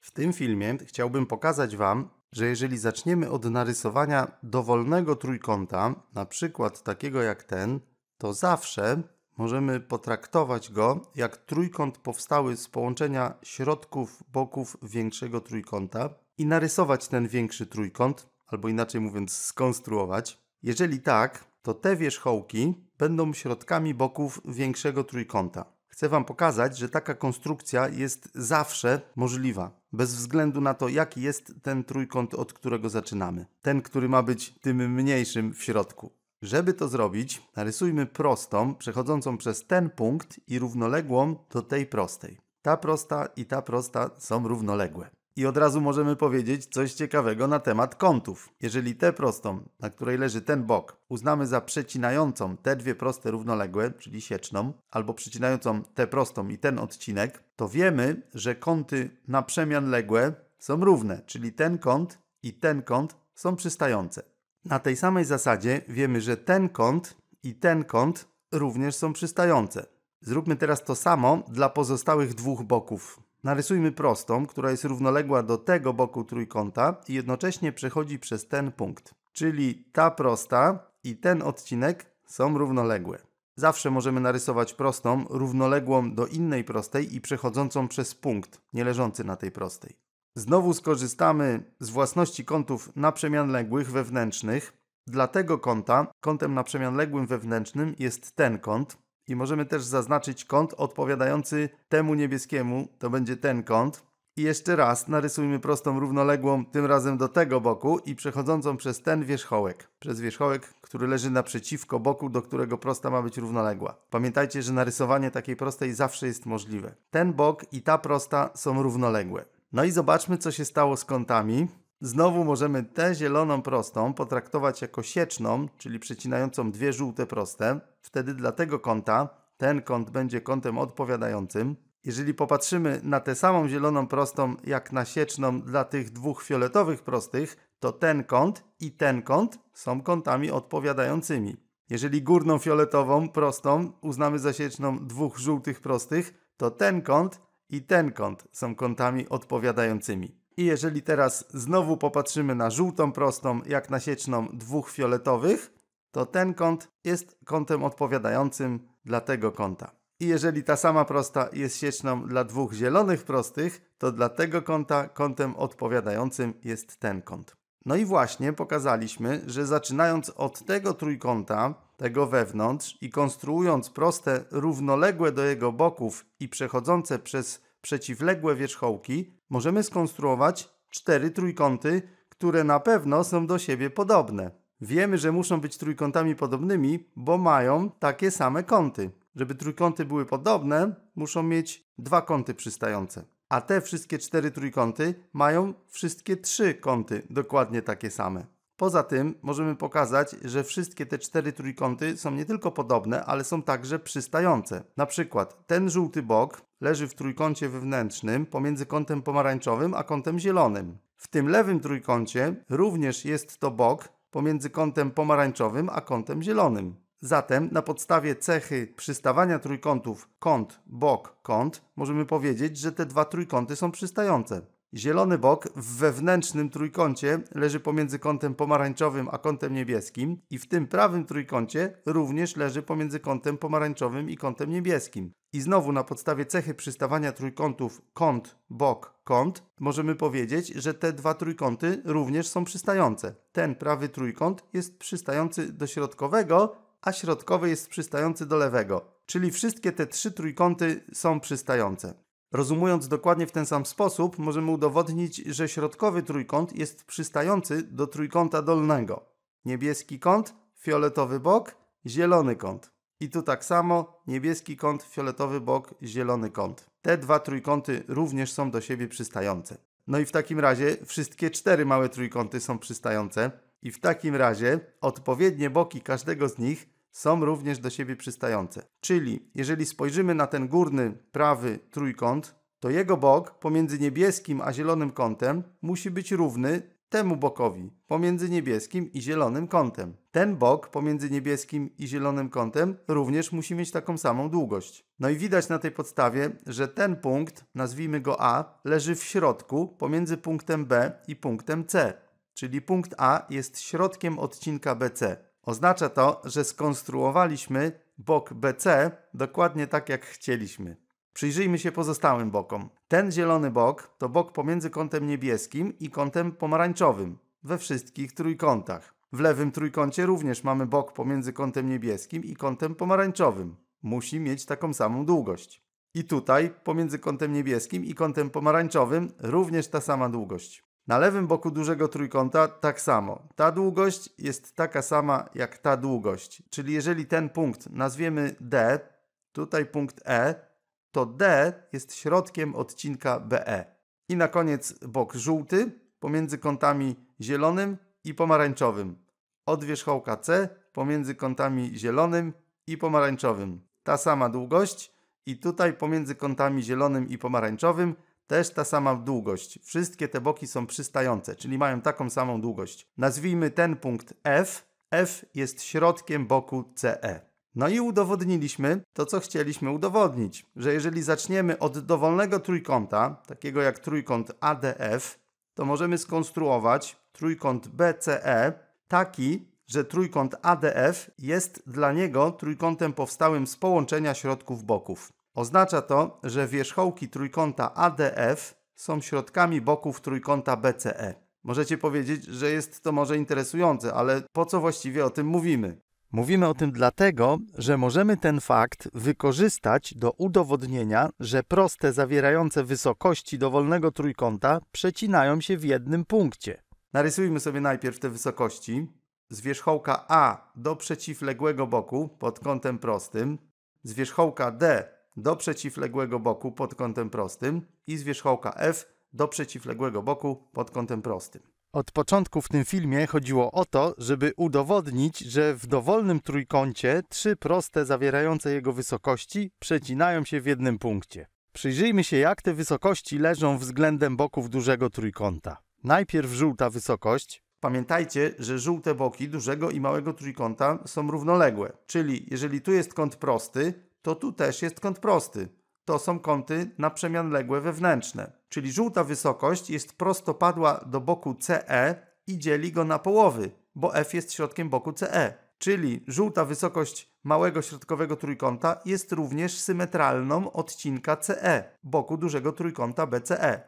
W tym filmie chciałbym pokazać Wam, że jeżeli zaczniemy od narysowania dowolnego trójkąta, na przykład takiego jak ten, to zawsze możemy potraktować go jak trójkąt powstały z połączenia środków boków większego trójkąta i narysować ten większy trójkąt, albo inaczej mówiąc skonstruować. Jeżeli tak, to te wierzchołki będą środkami boków większego trójkąta. Chcę Wam pokazać, że taka konstrukcja jest zawsze możliwa, bez względu na to, jaki jest ten trójkąt, od którego zaczynamy. Ten, który ma być tym mniejszym w środku. Żeby to zrobić, narysujmy prostą, przechodzącą przez ten punkt i równoległą do tej prostej. Ta prosta i ta prosta są równoległe. I od razu możemy powiedzieć coś ciekawego na temat kątów. Jeżeli tę prostą, na której leży ten bok, uznamy za przecinającą te dwie proste równoległe, czyli sieczną, albo przecinającą tę prostą i ten odcinek, to wiemy, że kąty na przemian ległe są równe, czyli ten kąt i ten kąt są przystające. Na tej samej zasadzie wiemy, że ten kąt i ten kąt również są przystające. Zróbmy teraz to samo dla pozostałych dwóch boków. Narysujmy prostą, która jest równoległa do tego boku trójkąta i jednocześnie przechodzi przez ten punkt. Czyli ta prosta i ten odcinek są równoległe. Zawsze możemy narysować prostą równoległą do innej prostej i przechodzącą przez punkt, nie leżący na tej prostej. Znowu skorzystamy z własności kątów naprzemianległych wewnętrznych. Dla tego kąta kątem naprzemianległym wewnętrznym jest ten kąt, i możemy też zaznaczyć kąt odpowiadający temu niebieskiemu, to będzie ten kąt. I jeszcze raz narysujmy prostą równoległą, tym razem do tego boku i przechodzącą przez ten wierzchołek. Przez wierzchołek, który leży naprzeciwko boku, do którego prosta ma być równoległa. Pamiętajcie, że narysowanie takiej prostej zawsze jest możliwe. Ten bok i ta prosta są równoległe. No i zobaczmy, co się stało z kątami. Znowu możemy tę zieloną prostą potraktować jako sieczną, czyli przecinającą dwie żółte proste. Wtedy dla tego kąta ten kąt będzie kątem odpowiadającym. Jeżeli popatrzymy na tę samą zieloną prostą jak na sieczną dla tych dwóch fioletowych prostych, to ten kąt i ten kąt są kątami odpowiadającymi. Jeżeli górną fioletową prostą uznamy za sieczną dwóch żółtych prostych, to ten kąt i ten kąt są kątami odpowiadającymi. I jeżeli teraz znowu popatrzymy na żółtą prostą, jak na sieczną dwóch fioletowych, to ten kąt jest kątem odpowiadającym dla tego kąta. I jeżeli ta sama prosta jest sieczną dla dwóch zielonych prostych, to dla tego kąta kątem odpowiadającym jest ten kąt. No i właśnie pokazaliśmy, że zaczynając od tego trójkąta, tego wewnątrz i konstruując proste równoległe do jego boków i przechodzące przez przeciwległe wierzchołki, możemy skonstruować cztery trójkąty, które na pewno są do siebie podobne. Wiemy, że muszą być trójkątami podobnymi, bo mają takie same kąty. Żeby trójkąty były podobne, muszą mieć dwa kąty przystające. A te wszystkie cztery trójkąty mają wszystkie trzy kąty dokładnie takie same. Poza tym możemy pokazać, że wszystkie te cztery trójkąty są nie tylko podobne, ale są także przystające. Na przykład ten żółty bok leży w trójkącie wewnętrznym pomiędzy kątem pomarańczowym a kątem zielonym. W tym lewym trójkącie również jest to bok pomiędzy kątem pomarańczowym a kątem zielonym. Zatem na podstawie cechy przystawania trójkątów kąt, bok, kąt możemy powiedzieć, że te dwa trójkąty są przystające. Zielony bok w wewnętrznym trójkącie leży pomiędzy kątem pomarańczowym a kątem niebieskim i w tym prawym trójkącie również leży pomiędzy kątem pomarańczowym i kątem niebieskim. I znowu na podstawie cechy przystawania trójkątów kąt, bok, kąt możemy powiedzieć, że te dwa trójkąty również są przystające. Ten prawy trójkąt jest przystający do środkowego, a środkowy jest przystający do lewego. Czyli wszystkie te trzy trójkąty są przystające. Rozumując dokładnie w ten sam sposób, możemy udowodnić, że środkowy trójkąt jest przystający do trójkąta dolnego. Niebieski kąt, fioletowy bok, zielony kąt. I tu tak samo niebieski kąt, fioletowy bok, zielony kąt. Te dwa trójkąty również są do siebie przystające. No i w takim razie wszystkie cztery małe trójkąty są przystające. I w takim razie odpowiednie boki każdego z nich są również do siebie przystające. Czyli jeżeli spojrzymy na ten górny prawy trójkąt, to jego bok pomiędzy niebieskim a zielonym kątem musi być równy temu bokowi pomiędzy niebieskim i zielonym kątem. Ten bok pomiędzy niebieskim i zielonym kątem również musi mieć taką samą długość. No i widać na tej podstawie, że ten punkt, nazwijmy go A, leży w środku pomiędzy punktem B i punktem C. Czyli punkt A jest środkiem odcinka BC. Oznacza to, że skonstruowaliśmy bok BC dokładnie tak jak chcieliśmy. Przyjrzyjmy się pozostałym bokom. Ten zielony bok to bok pomiędzy kątem niebieskim i kątem pomarańczowym we wszystkich trójkątach. W lewym trójkącie również mamy bok pomiędzy kątem niebieskim i kątem pomarańczowym. Musi mieć taką samą długość. I tutaj, pomiędzy kątem niebieskim i kątem pomarańczowym, również ta sama długość. Na lewym boku dużego trójkąta tak samo. Ta długość jest taka sama jak ta długość. Czyli jeżeli ten punkt nazwiemy D, tutaj punkt E, to D jest środkiem odcinka BE. I na koniec bok żółty pomiędzy kątami zielonym i pomarańczowym. Od wierzchołka C pomiędzy kątami zielonym i pomarańczowym. Ta sama długość i tutaj pomiędzy kątami zielonym i pomarańczowym też ta sama długość. Wszystkie te boki są przystające, czyli mają taką samą długość. Nazwijmy ten punkt F. F jest środkiem boku CE. No i udowodniliśmy to, co chcieliśmy udowodnić, że jeżeli zaczniemy od dowolnego trójkąta, takiego jak trójkąt ADF, to możemy skonstruować trójkąt BCE taki, że trójkąt ADF jest dla niego trójkątem powstałym z połączenia środków boków. Oznacza to, że wierzchołki trójkąta ADF są środkami boków trójkąta BCE. Możecie powiedzieć, że jest to może interesujące, ale po co właściwie o tym mówimy? Mówimy o tym dlatego, że możemy ten fakt wykorzystać do udowodnienia, że proste zawierające wysokości dowolnego trójkąta przecinają się w jednym punkcie. Narysujmy sobie najpierw te wysokości. Z wierzchołka A do przeciwległego boku pod kątem prostym, z wierzchołka D do przeciwległego boku pod kątem prostym i z wierzchołka F do przeciwległego boku pod kątem prostym. Od początku w tym filmie chodziło o to, żeby udowodnić, że w dowolnym trójkącie trzy proste zawierające jego wysokości przecinają się w jednym punkcie. Przyjrzyjmy się, jak te wysokości leżą względem boków dużego trójkąta. Najpierw żółta wysokość. Pamiętajcie, że żółte boki dużego i małego trójkąta są równoległe, czyli jeżeli tu jest kąt prosty, to tu też jest kąt prosty. To są kąty naprzemianległe wewnętrzne. Czyli żółta wysokość jest prostopadła do boku CE i dzieli go na połowy, bo F jest środkiem boku CE. Czyli żółta wysokość małego środkowego trójkąta jest również symetralną odcinka CE, boku dużego trójkąta BCE.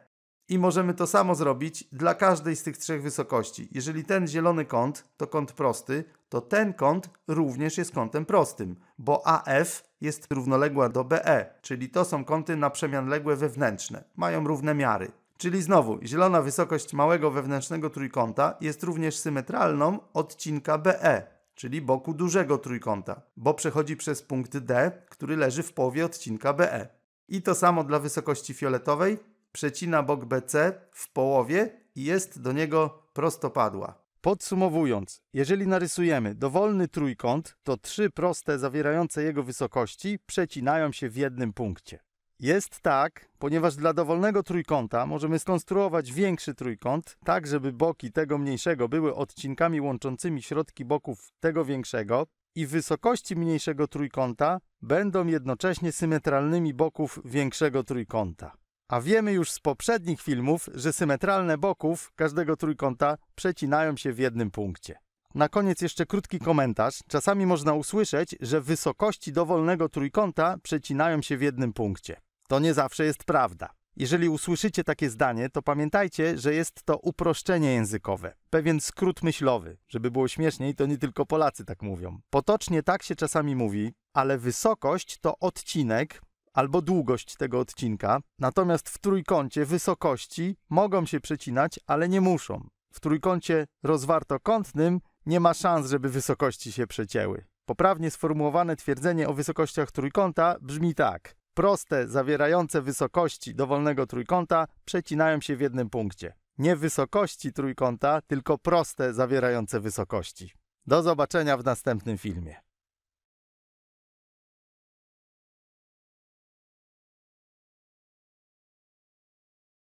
I możemy to samo zrobić dla każdej z tych trzech wysokości. Jeżeli ten zielony kąt to kąt prosty, to ten kąt również jest kątem prostym, bo AF jest równoległa do BE, czyli to są kąty naprzemianległe wewnętrzne. Mają równe miary. Czyli znowu, zielona wysokość małego wewnętrznego trójkąta jest również symetralną odcinka BE, czyli boku dużego trójkąta, bo przechodzi przez punkt D, który leży w połowie odcinka BE. I to samo dla wysokości fioletowej, przecina bok BC w połowie i jest do niego prostopadła. Podsumowując, jeżeli narysujemy dowolny trójkąt, to trzy proste zawierające jego wysokości przecinają się w jednym punkcie. Jest tak, ponieważ dla dowolnego trójkąta możemy skonstruować większy trójkąt, tak żeby boki tego mniejszego były odcinkami łączącymi środki boków tego większego i wysokości mniejszego trójkąta będą jednocześnie symetralnymi boków większego trójkąta. A wiemy już z poprzednich filmów, że symetralne boków każdego trójkąta przecinają się w jednym punkcie. Na koniec jeszcze krótki komentarz. Czasami można usłyszeć, że wysokości dowolnego trójkąta przecinają się w jednym punkcie. To nie zawsze jest prawda. Jeżeli usłyszycie takie zdanie, to pamiętajcie, że jest to uproszczenie językowe, pewien skrót myślowy. Żeby było śmieszniej, to nie tylko Polacy tak mówią. Potocznie tak się czasami mówi, ale wysokość to odcinek albo długość tego odcinka, natomiast w trójkącie wysokości mogą się przecinać, ale nie muszą. W trójkącie rozwartokątnym nie ma szans, żeby wysokości się przecięły. Poprawnie sformułowane twierdzenie o wysokościach trójkąta brzmi tak. Proste, zawierające wysokości dowolnego trójkąta przecinają się w jednym punkcie. Nie wysokości trójkąta, tylko proste, zawierające wysokości. Do zobaczenia w następnym filmie.